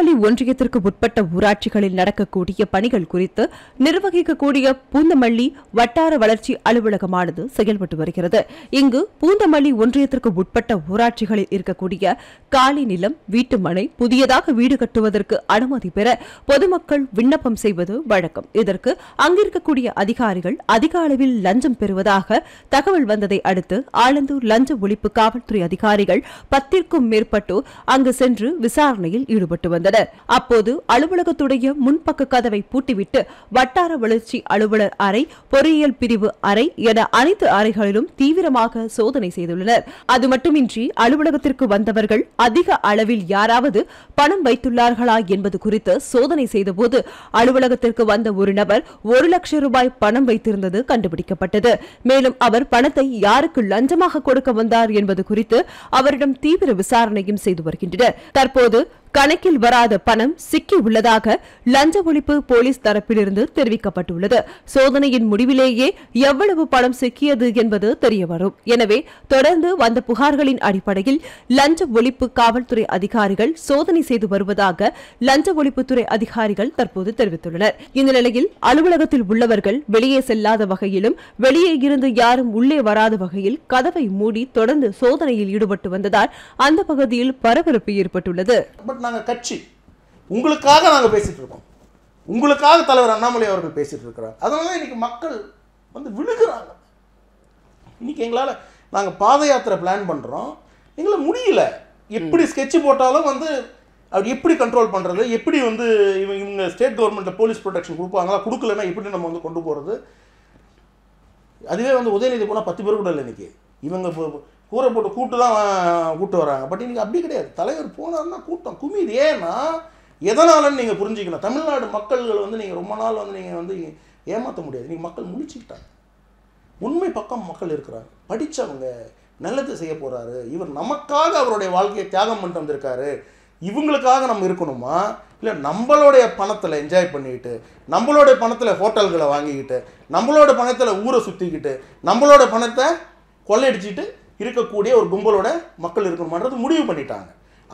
பூந்தமல்லி ஒன்றியத்திற்கு உட்பட்ட ஊராட்சிகளில் நடக்கக்கூடிய பணிகள் குறித்து நிர்வகிக்கக்கூடிய பூந்தமல்லி வட்டார வளர்ச்சி அலுவலகமானது செயல்பட்டு வருகிறது இங்கு பூந்தமல்லி ஒன்றியத்திற்கு உட்பட்ட ஊராட்சிகளில் இருக்கக்கூடிய காலி நிலம் வீட்டுமனை புதியதாக வீடு கட்டுவதற்கு அனுமதி பெற பொதுமக்கள் விண்ணப்பம் செய்வது வழக்கம் இதற்கு அங்கிருக்கக்கூடிய அதிகாரிகள் அதிக அளவில் லஞ்சம் பெறுவதாக தகவல் வந்ததை அடுத்து ஆலந்தூர் லஞ்ச ஒழிப்பு காவல்துறை அதிகாரிகள் பத்திற்கும் மேற்பட்டோர் அங்கு சென்று விசாரணையில் ஈடுபட்டு வந்தனர் வந்தனர் அப்போது அலுவலகத்துடைய முன்பக்க கதவை பூட்டிவிட்டு வட்டார வளர்ச்சி அலுவலர் அறை பொறியியல் பிரிவு அறை என அனைத்து அறைகளிலும் தீவிரமாக சோதனை செய்துள்ளனர் அது மட்டுமின்றி அலுவலகத்திற்கு வந்தவர்கள் அதிக அளவில் யாராவது பணம் வைத்துள்ளார்களா என்பது குறித்து சோதனை செய்தபோது அலுவலகத்திற்கு வந்த ஒரு நபர் ஒரு லட்சம் ரூபாய் பணம் வைத்திருந்தது கண்டுபிடிக்கப்பட்டது மேலும் அவர் பணத்தை யாருக்கு லஞ்சமாக கொடுக்க வந்தார் என்பது குறித்து அவரிடம் தீவிர விசாரணையும் செய்து வருகின்றனர் தற்போது கணக்கில் வராத பணம் சிக்கி உள்ளதாக லஞ்ச ஒழிப்பு போலீஸ் தரப்பிலிருந்து தெரிவிக்கப்பட்டுள்ளது சோதனையின் முடிவிலேயே எவ்வளவு பணம் சிக்கியது என்பது தெரியவரும் எனவே தொடர்ந்து வந்த புகார்களின் அடிப்படையில் லஞ்ச ஒழிப்பு காவல்துறை அதிகாரிகள் சோதனை செய்து வருவதாக லஞ்ச ஒழிப்புத்துறை அதிகாரிகள் தற்போது தெரிவித்துள்ளனர் இந்த நிலையில் அலுவலகத்தில் உள்ளவர்கள் வெளியே செல்லாத வகையிலும் வெளியே இருந்து யாரும் உள்ளே வராத வகையில் கதவை மூடி தொடர்ந்து சோதனையில் ஈடுபட்டு வந்ததால் அந்த பகுதியில் பரபரப்பு ஏற்பட்டுள்ளது நாங்கள் கட்சி உங்களுக்காக நாங்கள் பேசிகிட்டு இருக்கோம் உங்களுக்காக தலைவர் அண்ணாமலை அவர்கள் பேசிகிட்டு இருக்கிறார் அதனால தான் இன்றைக்கி மக்கள் வந்து விழுகிறாங்க இன்றைக்கி எங்களால் நாங்கள் பாத யாத்திரை பிளான் பண்ணுறோம் எங்களை முடியல எப்படி ஸ்கெட்சு போட்டாலும் வந்து அவர் எப்படி கண்ட்ரோல் பண்ணுறது எப்படி வந்து இவங்க இவங்க ஸ்டேட் கவர்மெண்ட்டில் போலீஸ் ப்ரொடெக்ஷன் கொடுப்பாங்களா கொடுக்கலன்னா எப்படி நம்ம வந்து கொண்டு போகிறது அதுவே வந்து உதயநிதி போனால் பத்து பேர் கூட இல்லை இன்றைக்கி இவங்க கூரை போட்டு கூட்டு தான் கூப்பிட்டு வராங்க பட் இன்றைக்கி அப்படி கிடையாது தலைவர் போனார்னா கூட்டம் குமிர் ஏன்னா எதனாலன்னு நீங்கள் புரிஞ்சிக்கணும் தமிழ்நாடு மக்கள்கள் வந்து நீங்கள் ரொம்ப நாள் வந்து நீங்கள் வந்து ஏமாற்ற முடியாது நீங்கள் மக்கள் முடிச்சுக்கிட்டாங்க உண்மை பக்கம் மக்கள் இருக்கிறாங்க படித்தவங்க நல்லது செய்ய போகிறாரு இவர் நமக்காக அவருடைய வாழ்க்கையை தியாகம் பண்ணிட்டு வந்திருக்காரு இவங்களுக்காக நம்ம இருக்கணுமா இல்லை நம்மளுடைய பணத்தில் என்ஜாய் பண்ணிக்கிட்டு நம்மளோடைய பணத்தில் ஹோட்டல்களை வாங்கிக்கிட்டு நம்மளோட பணத்தில் ஊரை சுற்றிக்கிட்டு நம்மளோட பணத்தை கொள்ளையடிச்சிட்டு இருக்கக்கூடிய ஒரு கும்பலோட மக்கள் இருக்கணுமான்றது முடிவு பண்ணிட்டாங்க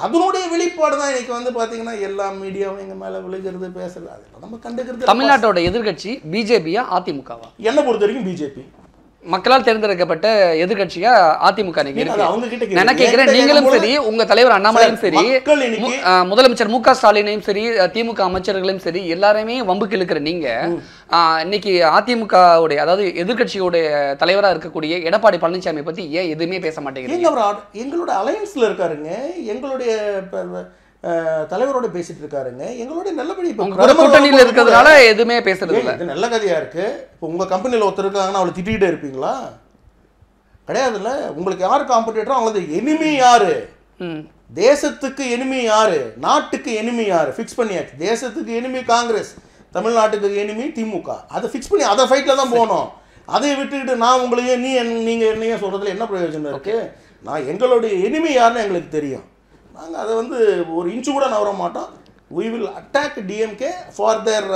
அதனுடைய வெளிப்பாடு தான் இன்னைக்கு வந்து பார்த்தீங்கன்னா எல்லா மீடியாவும் எங்கள் மேலே விழுகிறது பேசுறது அதெல்லாம் நம்ம கண்டுக்கிறது தமிழ்நாட்டோட எதிர்கட்சி பிஜேபியா அதிமுகவா என்னை பொறுத்த வரைக்கும் பிஜேபி மக்களால் தேர்ந்தெடுக்கப்பட்ட எதிர்கட்சியா அதிமுக கேட்கிறேன் நீங்களும் சரி உங்க தலைவர் அண்ணாமலையும் சரி முதலமைச்சர் மு க ஸ்டாலினையும் சரி திமுக அமைச்சர்களையும் சரி எல்லாருமே வம்புக்கு இழுக்கிற நீங்க இன்னைக்கு அதிமுகவுடைய அதாவது எதிர்கட்சியுடைய தலைவராக இருக்கக்கூடிய எடப்பாடி பழனிசாமி பத்தி ஏன் எதுவுமே பேச மாட்டேங்கிறீங்க எங்களோட அலையன்ஸ்ல இருக்காருங்க எங்களுடைய தலைவரோட பேசிட்டு இருக்காருங்க எங்களுடைய நல்லபடி கூட்டணியில் இருக்கிறதுனால எதுவுமே பேசுறது இல்லை இது நல்ல கதையா இருக்கு இப்போ உங்க கம்பெனியில் ஒருத்தர் இருக்காங்கன்னா அவளை திட்டிகிட்டே இருப்பீங்களா கிடையாதுல்ல உங்களுக்கு யார் காம்படிட்டரோ அவங்களது எனிமி யாரு தேசத்துக்கு எனிமி யாரு நாட்டுக்கு எனிமி யாரு ஃபிக்ஸ் பண்ணியாச்சு தேசத்துக்கு எனிமி காங்கிரஸ் தமிழ்நாட்டுக்கு எனிமி திமுக அதை ஃபிக்ஸ் பண்ணி அதை ஃபைட்டில் தான் போகணும் அதை விட்டுக்கிட்டு நான் உங்களையே நீ நீங்கள் என்னையே சொல்கிறதுல என்ன பிரயோஜனம் இருக்குது நான் எங்களுடைய எனிமி யாருன்னு எங்களுக்கு தெரியும் நாங்கள் அதை வந்து ஒரு இன்ச்சு கூட நவர மாட்டோம் we will attack DMK for their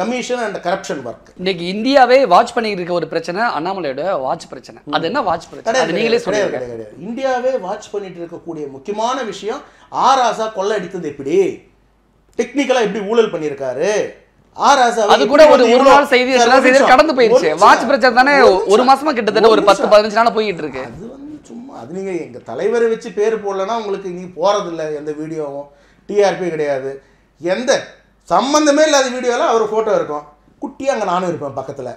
commission and corruption work இன்னைக்கு இந்தியாவே வாட்ச் பண்ணிட்டு இருக்க ஒரு பிரச்சனை அண்ணாமலையோட வாட்ச் பிரச்சனை அது என்ன வாட்ச் பிரச்சனை நீங்களே சொல்ல கிடையாது இந்தியாவே வாட்ச் பண்ணிட்டு இருக்கக்கூடிய முக்கியமான விஷயம் ஆர் ஆசா கொள்ளை அடித்தது எப்படி டெக்னிக்கலா எப்படி ஊழல் பண்ணியிருக்காரு அது கூட ஒரு ஒரு நாள் செய்தி கடந்து போயிருச்சு வாட்ச் பிரச்சனை தானே ஒரு மாசமா கிட்டத்தட்ட ஒரு பத்து பதினஞ்சு நாள் போயிட்டு இருக்கு அது நீங்கள் எங்கள் தலைவரை வச்சு பேர் போடலன்னா உங்களுக்கு நீங்கள் போகிறதில்ல எந்த வீடியோவும் டிஆர்பி கிடையாது எந்த சம்மந்தமே இல்லாத வீடியோவில் அவர் ஃபோட்டோ இருக்கும் குட்டியாக அங்கே நானும் இருப்பேன் பக்கத்தில்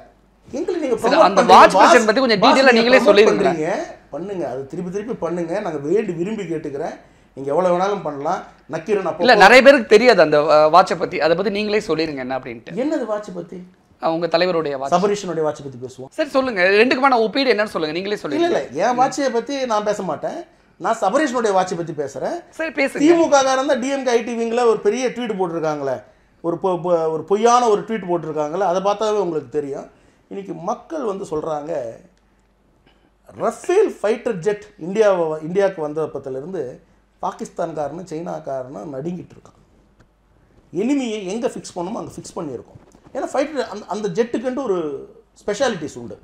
எங்களுக்கு நீங்கள் அந்த வாட்ச் மிஷன் பற்றி கொஞ்சம் டீட்டெயிலாக நீங்களே சொல்லி பண்ணுறீங்க பண்ணுங்க அது திருப்பி திருப்பி பண்ணுங்க நாங்கள் வேண்டி விரும்பி கேட்டுக்கிறேன் நீங்கள் எவ்வளோ வேணாலும் பண்ணலாம் நக்கீரன் அப்போ இல்லை நிறைய பேருக்கு தெரியாது அந்த வாட்சை பற்றி அதை பற்றி நீங்களே சொல்லிடுங்க என்ன அப்படின்ட்டு என்னது வாட்சை பற்றி அவங்க தலைவருடைய சபரிஷனுடைய வாட்ச் பற்றி பேசுவோம் சரி சொல்லுங்க ரெண்டுக்குமான ஒப்பீடு என்னன்னு சொல்லுங்க நீங்களே சொல்லுங்க என் வாட்சியை பற்றி நான் பேச மாட்டேன் நான் சபரிஷனுடைய வாட்சை பற்றி பேசுகிறேன் சரி பேச திமுக தான் டிஎம்கே ஐடிவிங்கில் ஒரு பெரிய ட்வீட் போட்டிருக்காங்களே ஒரு ஒரு பொய்யான ஒரு ட்வீட் போட்டிருக்காங்களே அதை பார்த்தாவே உங்களுக்கு தெரியும் இன்றைக்கி மக்கள் வந்து சொல்கிறாங்க ரஃபேல் ஃபைட்டர் ஜெட் இந்தியாவை இந்தியாவுக்கு வந்த பத்திலேருந்து பாகிஸ்தான்காரனும் சைனாக்காரனும் நடுங்கிட்டு இருக்கான் எளிமையை எங்கே ஃபிக்ஸ் பண்ணணுமோ அங்கே ஃபிக்ஸ் பண்ணியிருக்கோம் ஏன்னா ஃபைட்டர் அந்த அந்த ஜெட்டுக்குன்ட்டு ஒரு ஸ்பெஷாலிட்டிஸ் உண்டு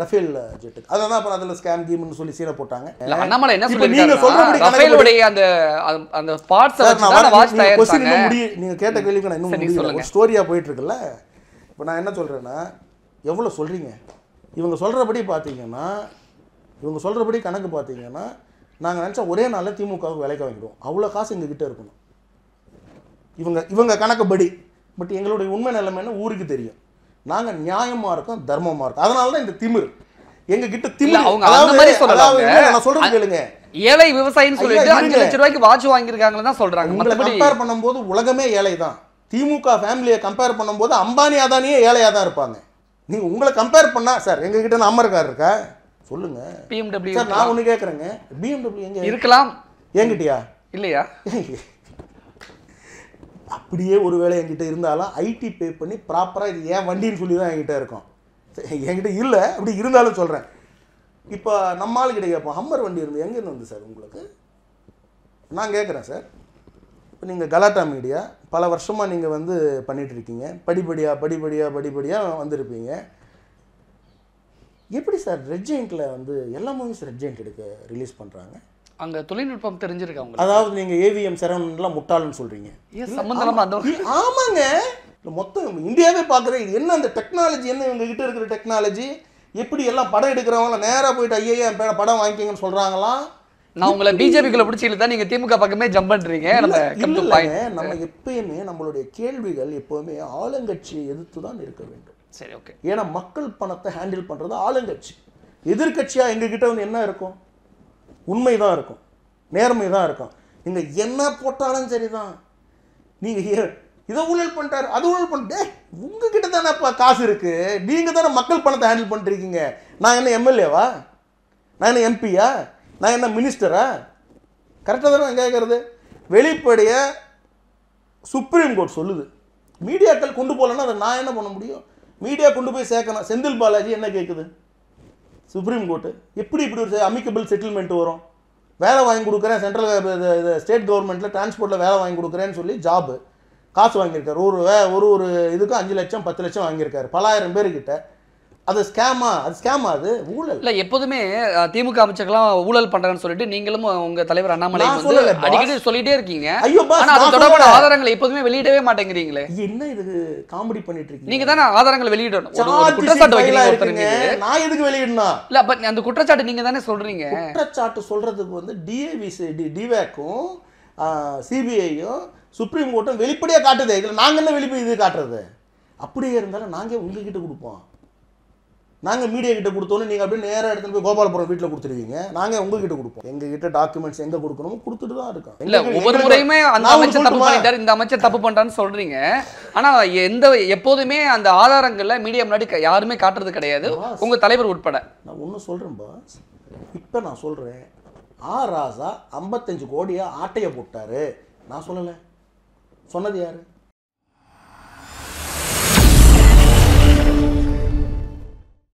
ரஃபேல் ஜெட்டுக்கு அதான் அப்புறம் அதில் ஸ்கேம் கீம்னு சொல்லி சீரை போட்டாங்க அண்ணாமலை என்ன சொல்லி நீங்க அந்த அந்த முடி நீங்க கேட்ட கேள்விக்கு நான் இன்னும் ஒரு ஸ்டோரியா போயிட்டு இருக்குல்ல இப்போ நான் என்ன சொல்றேன்னா எவ்வளோ சொல்றீங்க இவங்க சொல்றபடி பார்த்தீங்கன்னா இவங்க சொல்றபடி கணக்கு பார்த்தீங்கன்னா நாங்கள் நினச்ச ஒரே நாளில் திமுகவுக்கு விலைக்கு வாங்கிடுவோம் அவ்வளோ காசு எங்ககிட்ட இருக்கணும் இவங்க இவங்க கணக்குப்படி பட் எங்களுடைய உண்மை என்ன ஊருக்கு தெரியும் நாங்கள் நியாயமாக இருக்கோம் தர்மமாக இருக்கோம் அதனால தான் இந்த திமிர் எங்ககிட்ட திமிர் அவங்க அந்த மாதிரி சொல்றாங்க நான் சொல்றேன் கேளுங்க ஏழை விவசாயின்னு சொல்லிட்டு அஞ்சு லட்சம் ரூபாய்க்கு வாட்ச் வாங்கியிருக்காங்கன்னு தான் சொல்றாங்க உங்களை கம்பேர் பண்ணும்போது உலகமே ஏழை தான் திமுக ஃபேமிலியை கம்பேர் பண்ணும்போது அம்பானி அதானியே ஏழையாக தான் இருப்பாங்க நீங்க உங்களை கம்பேர் பண்ணா சார் எங்ககிட்ட நான் கார் இருக்கா சொல்லுங்க பிஎம்டபிள்யூ நான் ஒன்று கேட்குறேங்க பிஎம்டபிள்யூ எங்கே இருக்கலாம் என்கிட்டயா இல்லையா அப்படியே ஒரு வேலை என்கிட்ட இருந்தாலும் ஐடி பே பண்ணி ப்ராப்பராக இது ஏன் வண்டின்னு சொல்லி தான் என்கிட்ட இருக்கும் என்கிட்ட இல்லை அப்படி இருந்தாலும் சொல்கிறேன் இப்போ நம்ம கிட்ட கேட்போம் ஹம்மர் வண்டி இருந்து எங்கேருந்து வந்து சார் உங்களுக்கு நான் கேட்குறேன் சார் இப்போ நீங்கள் கலாட்டா மீடியா பல வருஷமாக நீங்கள் வந்து பண்ணிகிட்ருக்கீங்க படிப்படியாக படிப்படியாக படிப்படியாக வந்திருப்பீங்க எப்படி சார் ரெட் ஜெயிண்ட்டில் வந்து எல்லா மூவிஸ் ரெட் ஜெயிண்ட் எடுக்க ரிலீஸ் பண்ணுறாங்க அங்கே தொழில்நுட்பம் தெரிஞ்சிருக்காங்க அதாவது நீங்கள் ஏவிஎம் சரவணன்லாம் முட்டாளுன்னு சொல்கிறீங்க சம்மந்தமாக அந்த ஆமாங்க மொத்தம் இந்தியாவே பார்க்குறேன் இது என்ன அந்த டெக்னாலஜி என்ன எங்ககிட்ட இருக்கிற டெக்னாலஜி எப்படி எல்லாம் படம் எடுக்கிறவங்கள நேராக போயிட்டு ஐயா என் பேரை படம் வாங்கிக்கங்கன்னு சொல்கிறாங்களாம் நான் உங்களை பிஜேபிக்குள்ள பிடிச்சில தான் நீங்கள் திமுக பக்கமே ஜம்ப் பண்ணுறீங்க நம்ம எப்பயுமே நம்மளுடைய கேள்விகள் எப்போவுமே ஆளுங்கட்சியை எதிர்த்து தான் இருக்க வேண்டும் சரி ஓகே ஏன்னா மக்கள் பணத்தை ஹேண்டில் பண்ணுறது ஆளுங்கட்சி எதிர்கட்சியாக எங்ககிட்ட வந்து என்ன இருக்கும் உண்மை தான் இருக்கும் நேர்மை தான் இருக்கும் நீங்கள் என்ன போட்டாலும் சரி தான் நீங்கள் இதை ஊழல் பண்ணிட்டார் அது ஊழல் பண்ணிட்டே உங்ககிட்ட தானே இப்போ காசு இருக்குது நீங்கள் தானே மக்கள் பணத்தை ஹேண்டில் பண்ணிட்டுருக்கீங்க நான் என்ன எம்எல்ஏவா நான் என்ன எம்பியா நான் என்ன மினிஸ்டரா கரெக்டாக தானே கேட்குறது வெளிப்படைய சுப்ரீம் கோர்ட் சொல்லுது மீடியாக்கள் கொண்டு போகலன்னா அதை நான் என்ன பண்ண முடியும் மீடியா கொண்டு போய் சேர்க்கணும் செந்தில் பாலாஜி என்ன கேட்குது சுப்ரீம் கோர்ட்டு எப்படி இப்படி ஒரு அமிக்கபிள் செட்டில்மெண்ட் வரும் வேலை வாங்கி கொடுக்குறேன் சென்ட்ரல் ஸ்டேட் கவர்மெண்ட்டில் டிரான்ஸ்போர்ட்டில் வேலை வாங்கி கொடுக்குறேன்னு சொல்லி ஜாப்பு காசு வாங்கியிருக்காரு ஒரு வே ஒரு ஒரு இதுக்கும் அஞ்சு லட்சம் பத்து லட்சம் வாங்கியிருக்காரு பலாயிரம் பேர்கிட்ட அது ஸ்கேமா அது ஸ்கேமா அது ஊழல் இல்லை எப்போதுமே திமுக அமைச்சர்கள்லாம் ஊழல் பண்ணுறேன்னு சொல்லிட்டு நீங்களும் உங்கள் தலைவர் அண்ணாமலை அடிக்கடி சொல்லிட்டே இருக்கீங்க ஐயோ அது தொடர்பான ஆதாரங்களை எப்போதுமே வெளியிடவே மாட்டேங்கிறீங்களே என்ன இதுக்கு காமெடி பண்ணிட்டு இருக்கீங்க நீங்கள் தானே ஆதாரங்களை வெளியிடணும் குற்றச்சாட்டு வைக்கிறீங்க நான் எதுக்கு வெளியிடணும் இல்லை பட் அந்த குற்றச்சாட்டு நீங்கள் தானே சொல்கிறீங்க குற்றச்சாட்டு சொல்கிறதுக்கு வந்து டிஏவிசி டிவேக்கும் சிபிஐயும் சுப்ரீம் கோர்ட்டும் வெளிப்படையாக காட்டுது இதில் நாங்கள் என்ன வெளிப்படை இது காட்டுறது அப்படியே இருந்தாலும் நாங்கள் உங்ககிட்ட கொடுப்போம் நாங்கள் மீடியா கிட்ட கொடுத்தோன்னு நீங்கள் அப்படியே நேராக எடுத்து போய் கோபாலபுரம் வீட்டில் கொடுத்துருவீங்க நாங்கள் உங்ககிட்ட கொடுப்போம் எங்ககிட்ட டாக்குமெண்ட்ஸ் எங்கே கொடுக்கணுமோ கொடுத்துட்டு தான் இருக்கோம் இல்லை ஒவ்வொரு முறையுமே அந்த அமைச்சர் தப்பு பண்ணிட்டார் இந்த அமைச்சர் தப்பு பண்ணுறான்னு சொல்கிறீங்க ஆனால் எந்த எப்போதுமே அந்த ஆதாரங்களில் மீடியா முன்னாடி யாருமே காட்டுறது கிடையாது உங்கள் தலைவர் உட்பட நான் ஒன்றும் சொல்கிறேன் பாஸ் இப்போ நான் சொல்கிறேன் ஆ ராசா ஐம்பத்தஞ்சு கோடியாக ஆட்டையை போட்டார் நான் சொல்லலை சொன்னது யார்